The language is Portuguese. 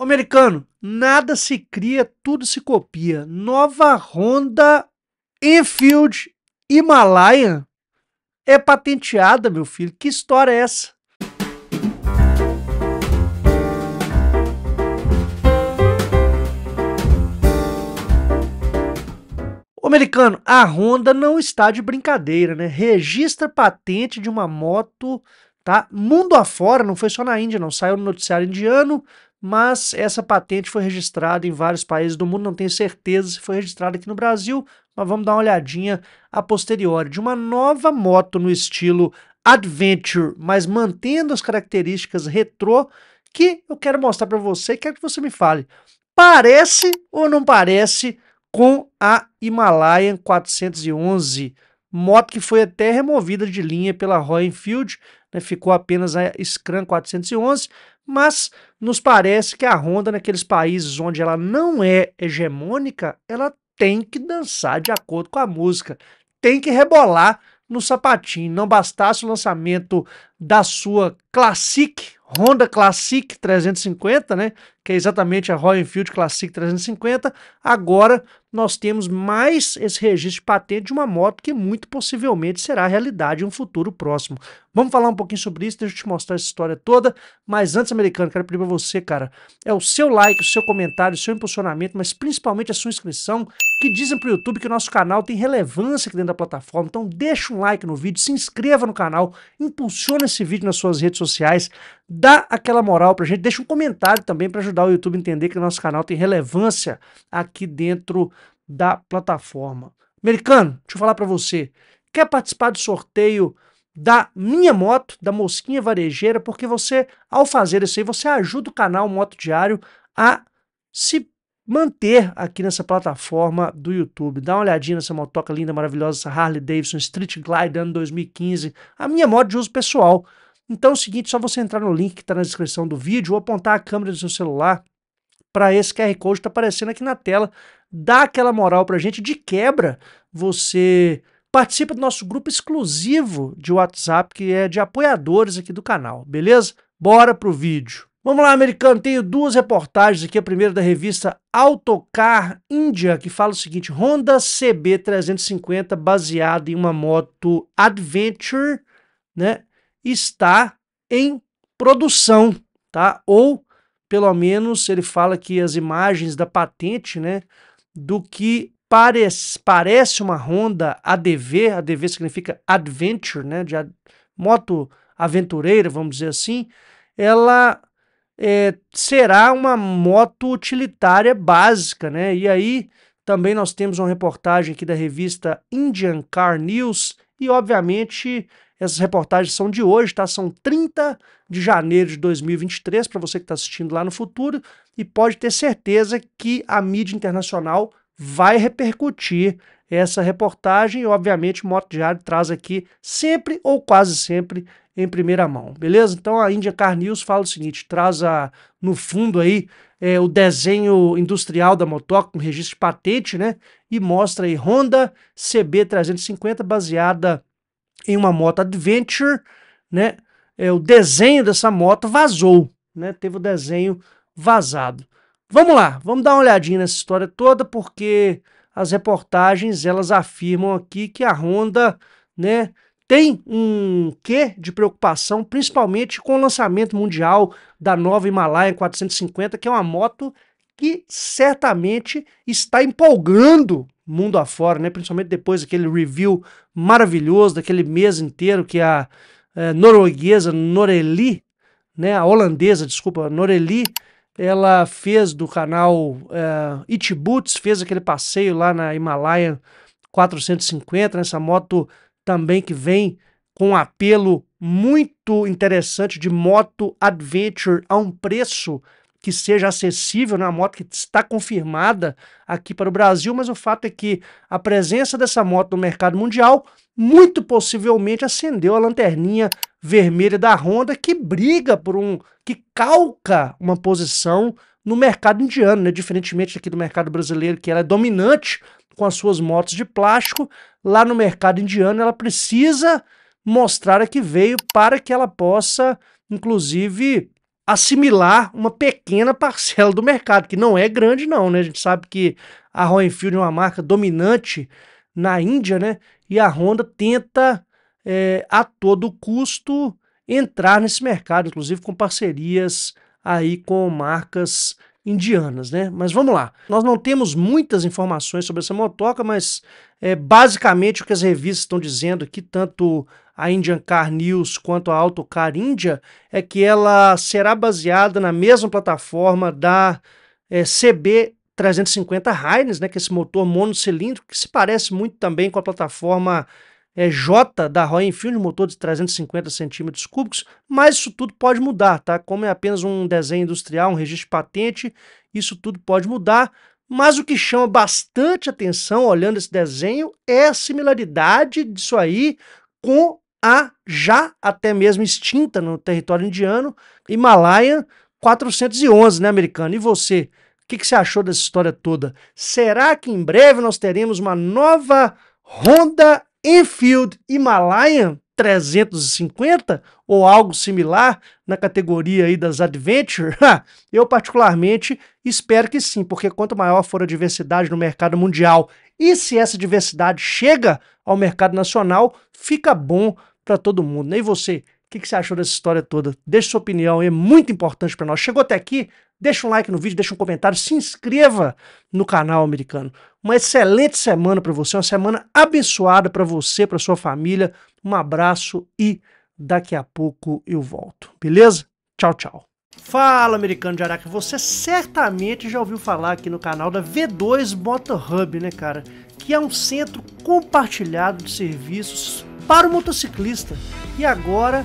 Ô, americano, nada se cria, tudo se copia. Nova Honda Enfield Himalayan é patenteada, meu filho. Que história é essa? americano, a Honda não está de brincadeira, né? Registra patente de uma moto, tá? Mundo afora, não foi só na Índia, não. Saiu no noticiário indiano, mas essa patente foi registrada em vários países do mundo, não tenho certeza se foi registrada aqui no Brasil, mas vamos dar uma olhadinha a posteriori de uma nova moto no estilo adventure, mas mantendo as características retrô que eu quero mostrar para você, quero que você me fale. Parece ou não parece com a Himalayan 411, moto que foi até removida de linha pela Royal Enfield, né, ficou apenas a Scram 411, mas nos parece que a Honda, naqueles países onde ela não é hegemônica, ela tem que dançar de acordo com a música, tem que rebolar no sapatinho. Não bastasse o lançamento da sua Classic, Honda Classic 350, né, que é exatamente a Royal Enfield Classic 350. Agora nós temos mais esse registro de patente de uma moto que muito possivelmente será realidade em um futuro próximo. Vamos falar um pouquinho sobre isso, deixa eu te mostrar essa história toda. Mas antes, americano, quero pedir para você, cara, é o seu like, o seu comentário, o seu impulsionamento, mas principalmente a sua inscrição, que dizem para o YouTube que o nosso canal tem relevância aqui dentro da plataforma. Então deixa um like no vídeo, se inscreva no canal, impulsiona esse vídeo nas suas redes sociais, dá aquela moral para gente, deixa um comentário também para ajudar o YouTube a entender que o nosso canal tem relevância aqui dentro da plataforma. Americano, deixa eu falar para você. Quer participar do sorteio da minha moto, da Mosquinha Varejeira? Porque você, ao fazer isso aí, você ajuda o canal Moto Diário a se manter aqui nessa plataforma do YouTube. Dá uma olhadinha nessa motoca linda, maravilhosa, essa Harley Davidson Street Glide ano 2015, a minha moto de uso pessoal. Então é o seguinte, só você entrar no link que está na descrição do vídeo ou apontar a câmera do seu celular para esse QR Code que está aparecendo aqui na tela. Dá aquela moral para a gente. De quebra, você participa do nosso grupo exclusivo de WhatsApp, que é de apoiadores aqui do canal, beleza? Bora pro vídeo. Vamos lá, americano. Tenho duas reportagens aqui. A primeira da revista Autocar India, que fala o seguinte: Honda CB350, baseada em uma moto Adventure, né? está em produção, tá? Ou pelo menos ele fala que as imagens da patente, né, do que parece, parece uma Honda ADV, ADV significa adventure, né, de ad, moto aventureira, vamos dizer assim, ela é, será uma moto utilitária básica, né? E aí também nós temos uma reportagem aqui da revista Indian Car News e obviamente essas reportagens são de hoje, tá? São 30 de janeiro de 2023, para você que está assistindo lá no futuro, e pode ter certeza que a mídia internacional vai repercutir essa reportagem e, obviamente, o Moto Diário traz aqui sempre ou quase sempre em primeira mão, beleza? Então a India Car News fala o seguinte: traz a, no fundo aí é, o desenho industrial da motoca com registro de patente, né? E mostra aí Honda CB350 baseada em uma moto Adventure, né? É, o desenho dessa moto vazou, né? Teve o desenho vazado. Vamos lá, vamos dar uma olhadinha nessa história toda, porque as reportagens elas afirmam aqui que a Honda, né, tem um quê de preocupação, principalmente com o lançamento mundial da nova Himalaia 450, que é uma moto que certamente está empolgando mundo afora, né? principalmente depois daquele review maravilhoso daquele mês inteiro que a é, norueguesa Noreli, né? a holandesa, desculpa, Noreli, ela fez do canal é, eh, Itiboots, fez aquele passeio lá na Himalaia 450, nessa né? moto também que vem com um apelo muito interessante de moto adventure a um preço que seja acessível, né? uma moto que está confirmada aqui para o Brasil, mas o fato é que a presença dessa moto no mercado mundial muito possivelmente acendeu a lanterninha vermelha da Honda que briga por um que calca uma posição no mercado indiano, né? Diferentemente aqui do mercado brasileiro, que ela é dominante com as suas motos de plástico, lá no mercado indiano ela precisa mostrar a que veio para que ela possa, inclusive, assimilar uma pequena parcela do mercado, que não é grande não, né? A gente sabe que a Royal Enfield é uma marca dominante na Índia, né? E a Honda tenta é, a todo custo entrar nesse mercado, inclusive com parcerias aí com marcas indianas, né? Mas vamos lá. Nós não temos muitas informações sobre essa motoca, mas é basicamente o que as revistas estão dizendo aqui, tanto a Indian Car News quanto a Auto Car India, é que ela será baseada na mesma plataforma da é, CB 350 Hines, né, que é esse motor monocilíndrico que se parece muito também com a plataforma é, J da Roy Enfield, motor de 350 centímetros cúbicos, mas isso tudo pode mudar, tá? Como é apenas um desenho industrial, um registro de patente, isso tudo pode mudar, mas o que chama bastante atenção olhando esse desenho é a similaridade disso aí com a já até mesmo extinta no território indiano, Himalayan 411, né, americano? E você, o que, que, você achou dessa história toda? Será que em breve nós teremos uma nova Honda Enfield Himalayan 350 ou algo similar na categoria aí das adventure? Eu particularmente espero que sim, porque quanto maior for a diversidade no mercado mundial e se essa diversidade chega ao mercado nacional, fica bom para todo mundo. Nem né? você o que, que, você achou dessa história toda? Deixe sua opinião, é muito importante para nós. Chegou até aqui? Deixa um like no vídeo, deixa um comentário, se inscreva no canal americano. Uma excelente semana para você, uma semana abençoada para você, para sua família. Um abraço e daqui a pouco eu volto. Beleza? Tchau, tchau. Fala, americano de Araca. Você certamente já ouviu falar aqui no canal da V2 Motor Hub, né, cara? Que é um centro compartilhado de serviços para o motociclista. E agora